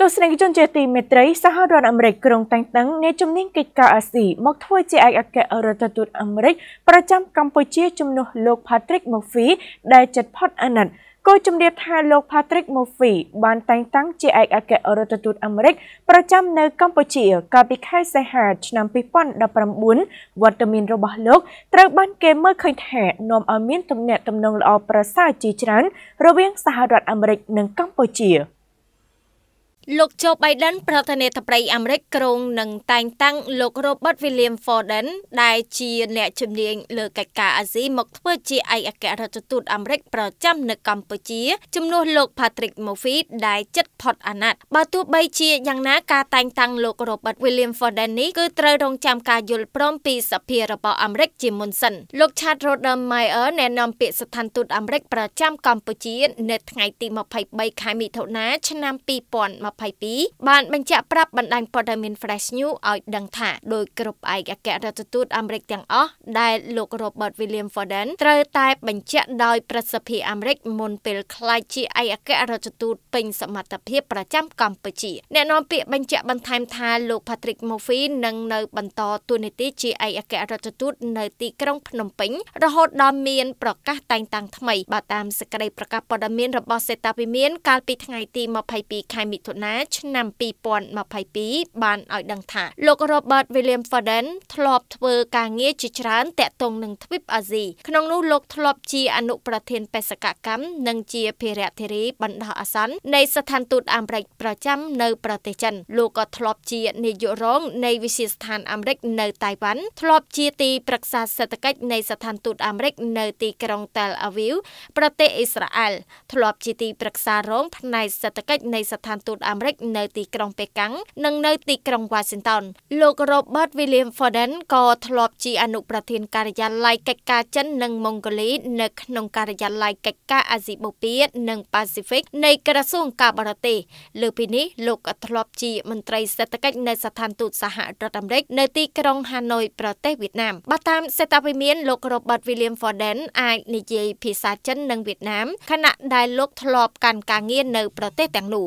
ទស្សនិកជនជាទីមេត្រីសហរដ្ឋអាមេរិកក្រុងតាំងតឹងនៃជំនាញកិច្ចការអាស៊ីមកធ្វើជាឯកអគ្គរដ្ឋទូតអាមេរិកប្រចាំកម្ពុជាជំនួសលោក Patrick Murphy ដែលចិត្តផុតអាណត្តិគូជំរាបថាលោក Patrick Murphy បានតែងតាំងជាឯកអគ្គរដ្ឋទូតអាមេរិក ប្រចាំនៅកម្ពុជា កាលពីខែសីហាឆ្នាំ2019វត្តមានរបស់លោក ត្រូវបានគេមើលឃើញថានាំឲ្យមានទំនាក់ទំនងល្អប្រសើរជាច្រើន រវាងសហរដ្ឋអាមេរិកនិងកម្ពុជា។លោកជូបៃដិនប្រធានាធិបតីអាមេរិកក្រុងនឹងតែងតាំងលោក Robert William Forden ដែលជាអ្នកជំនាញលើកិច្ចការអាស៊ីមកធ្វើជាឯកអគ្គរដ្ឋទូតអាមេរិកប្រចាំនៅកម្ពុជាជំនួសលោក Patrick Murphy ដែលជិតផុតអាណត្តិបើទោះបីជាយ៉ាងណាការតែងតាំងលោក Robert William Forden នេះគឺត្រូវរងចាំការយល់ព្រមពីសភារបស់អាមេរិកជាមុនសិនលោក Chad Roder Meyer ណែនាំពាក្យស្ថានទូតអាមេរិកប្រចាំកម្ពុជានៅថ្ងៃទី23ខែមិថុនាឆ្នាំ2020 2022បានបញ្ជាក់ប្រាប់បណ្ដាញព័ត៌មាន Fresh News ឲ្យដឹងថាដោយគ្រប់ឯកអគ្គរដ្ឋទូតអាមេរិកទាំងអស់ដែលលោក Robert William Foden ត្រូវតែ បញ្ជាក់ដោយប្រសិទ្ធិអាមេរិកមុនពេលខ្លាចជាឯកអគ្គរដ្ឋទូតពេញសមត្ថភាពប្រចាំកម្ពុជាអ្នកនាំពាក្យបញ្ជាក់បន្ថែមថាលោក Patrick Murphy នឹងនៅបន្តតួនាទីជាឯកអគ្គរដ្ឋទូតនៅទីក្រុងភ្នំពេញ រហូតដល់មានប្រកាសតែងតាំងថ្មីបើតាមសេចក្តីប្រកាសព័ត៌មានរបស់សេតាវិមានកាលពីថ្ងៃទី22ខែមិថុនាណាឆ្នាំ2022បានឲ្យដឹងថាលោក Robert William Foden ធ្លាប់ធ្វើការងារជាច្រើនតាក់ទងនឹងទ្វីបអាស៊ីក្នុងនោះលោកធ្លាប់ជាអនុប្រធានបេសកកម្មនិងជាភារៈធារីបណ្ដោះអាសន្ននៃស្ថានទូតអាមេរិកប្រចាំនៅប្រទេសចិនលោកក៏ធ្លាប់ជានាយករង នៃវិទ្យាស្ថានអាមេរិកនៅតៃវ៉ាន់ធ្លាប់ជាទីប្រឹក្សាសេដ្ឋកិច្ចនៃស្ថានទូតអាមេរិក នៅទីក្រុងតែលអាវីវប្រទេសអ៊ីស្រាអែលធ្លាប់ជាទីប្រឹក្សារងផ្នែកសេដ្ឋកិច្ចនៃ ស្ថានទូតអាអាមេរិកនៅទីក្រុងប៉េកាំងនិងនៅទីក្រុង Washington លោក Robert William Foden ក៏ធ្លាប់ជាអនុប្រធានការិយាល័យកិច្ចការចិននិងម៉ុងហ្គូលីនៅក្នុងការិយាល័យកិច្ចការអាស៊ីបូព៌ានិងប៉ាស៊ីហ្វិកនៃក្រសួងការបរទេសលើពីនេះលោកក៏ធ្លាប់ជាមន្ត្រីសេដ្ឋកិច្ចនៅស្ថានទូតសហរដ្ឋអាមេរិកនៅទីក្រុងហាណូយប្រទេសវៀតណាមបើតាមសេតវិមានលោក Robert William Foden អាចនិយាយភាសាចិននិងវៀតណាមខណៈដែលលោកធ្លាប់កាន់ការងារនៅ ប្រទេសទាំងនោះ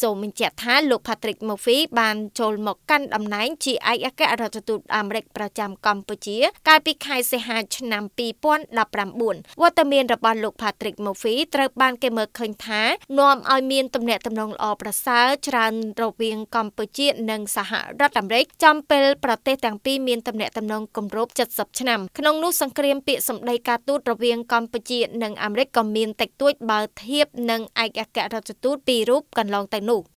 សូមបញ្ជាក់ថាលោក Patrick Murphy បានចូលមកកាន់តំណែងជាឯកអគ្គរដ្ឋទូតអាមេរិកប្រចាំកម្ពុជា កាលពីខែសីហាឆ្នាំ2019វត្តមានរបស់លោក Patrick Murphy ត្រូវបានគេមើលឃើញថានាំឲ្យមានទំនាក់ទំនងល្អប្រសើរច្រើនរវាងកម្ពុជានិងសហរដ្ឋអាមេរិកចំពេលប្រទេសទាំងពីរមានទំនាក់ទំនងគម្រប់70ឆ្នាំក្នុងនោះសង្គ្រាមពាក្យសម្ដីការទូតរវាងកម្ពុជានិងអាមេរិកក៏មានតិចតួចបើធៀបនឹងឯកអគ្គរដ្ឋទូតពីររូបកន្លងទៅនោះ